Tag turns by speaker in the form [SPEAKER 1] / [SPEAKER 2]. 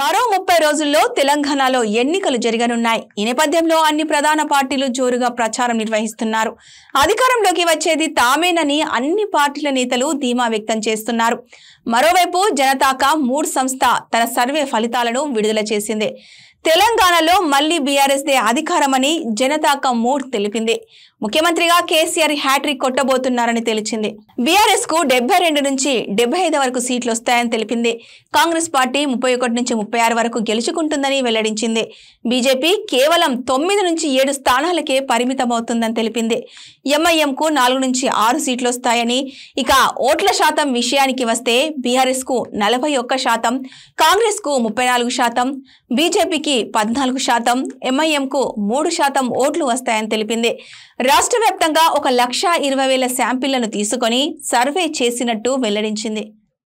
[SPEAKER 1] మరో ముప్పై రోజుల్లో తెలంగాణలో ఎన్నికలు జరగనున్నాయి ఈ నేపథ్యంలో అన్ని ప్రధాన పార్టీలు జోరుగా ప్రచారం నిర్వహిస్తున్నారు అధికారంలోకి వచ్చేది తామేనని అన్ని పార్టీల నేతలు ధీమా వ్యక్తం చేస్తున్నారు మరోవైపు జనతాక మూడ్ సంస్థ తన సర్వే ఫలితాలను విడుదల చేసింది తెలంగాణలో మళ్లీ దే అధికారమని జనతాక మూడ్ తెలిపింది ముఖ్యమంత్రిగా కేసీఆర్ హ్యాట్రిక్ కొట్టబోతున్నారని తెలిసింది బీఆర్ఎస్ కు డెబ్బై రెండు నుంచి డెబ్బై ఐదు వరకు సీట్లు వస్తాయని తెలిపింది కాంగ్రెస్ పార్టీ ముప్పై ఒకటి నుంచి ముప్పై ఆరు వరకు గెలుచుకుంటుందని వెల్లడించింది బీజేపీ కేవలం తొమ్మిది నుంచి ఏడు స్థానాలకే పరిమితమవుతుందని తెలిపింది ఎంఐఎంకు నాలుగు నుంచి ఆరు సీట్లు వస్తాయని ఇక ఓట్ల శాతం విషయానికి వస్తే బీఆర్ఎస్ కు నలభై ఒక్క శాతం కాంగ్రెస్ కు ముప్పై నాలుగు శాతం బీజేపీకి టీడీపీకి పద్నాలుగు శాతం ఎంఐఎంకు మూడు శాతం ఓట్లు వస్తాయని తెలిపింది రాష్ట్ర వ్యాప్తంగా ఒక లక్ష ఇరవై వేల శాంపిళ్లను తీసుకుని సర్వే చేసినట్టు వెల్లడించింది